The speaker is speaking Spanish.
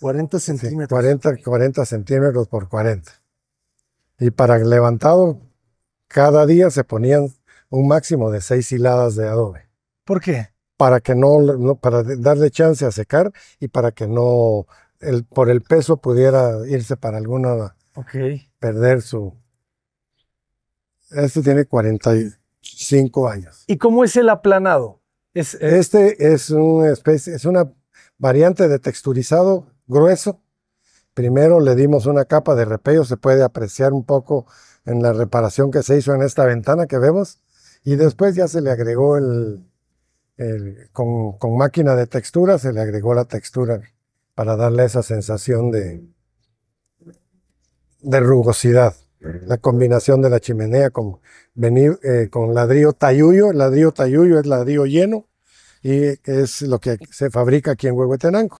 40 centímetros. 40, centímetros por 40. Y para levantado, cada día se ponían un máximo de seis hiladas de adobe. ¿Por qué? Para que no, para darle chance a secar y para que no, el, por el peso pudiera irse para alguna, okay. perder su... Este tiene 45 años. ¿Y cómo es el aplanado? Este es, es una variante de texturizado grueso. Primero le dimos una capa de repello, se puede apreciar un poco en la reparación que se hizo en esta ventana que vemos. Y después ya se le agregó el, con, máquina de textura, se le agregó la textura para darle esa sensación de, de rugosidad. La combinación de la chimenea con, venir, eh, con ladrillo tayuyo, el ladrillo tayuyo es ladrillo lleno y es lo que se fabrica aquí en Huehuetenango.